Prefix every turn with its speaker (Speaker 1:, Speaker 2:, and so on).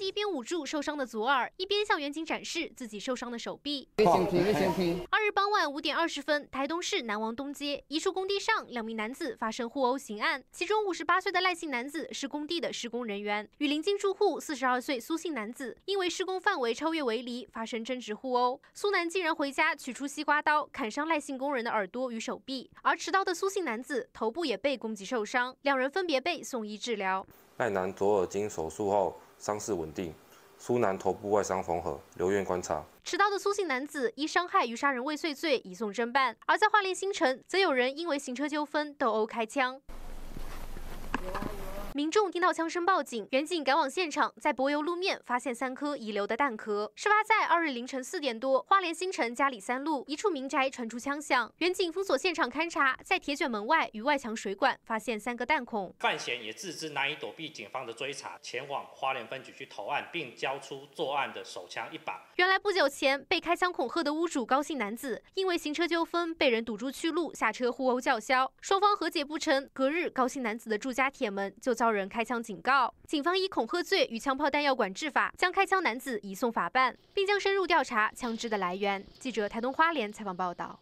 Speaker 1: 一边捂住受伤的左耳，一边向远景展示自己受伤的手臂。二日傍晚五点二十分，台东市南王东街一处工地上，两名男子发生互殴行案。其中五十八岁的赖姓男子是工地的施工人员，与邻近住户四十二岁苏姓男子因为施工范围超越围篱发生争执互殴。苏男竟然回家取出西瓜刀砍伤赖姓工人的耳朵与手臂，而持刀的苏姓男子头部也被攻击受伤，两人分别被送医治疗。
Speaker 2: 赖男左耳经手术后。伤势稳定，苏南头部外伤缝合，留院观察。
Speaker 1: 持刀的苏姓男子因伤害与杀人未遂罪移送侦办，而在华联新城，则有人因为行车纠纷斗殴开枪。民众听到枪声报警，远警赶往现场，在柏油路面发现三颗遗留的弹壳。事发在二日凌晨四点多，花莲新城嘉里三路一处民宅传出枪响，远警封锁现场勘查，在铁卷门外与外墙水管发现三个弹孔。
Speaker 3: 范闲也自知难以躲避警方的追查，前往花莲分局去投案，并交出作案的手枪一把。
Speaker 1: 原来不久前被开枪恐吓的屋主高兴男子，因为行车纠纷被人堵住去路，下车互殴叫嚣，双方和解不成，隔日高兴男子的住家铁门就遭。遭人开枪警告，警方以恐吓罪与枪炮弹药管制法将开枪男子移送法办，并将深入调查枪支的来源。记者台东
Speaker 4: 花莲采访报道。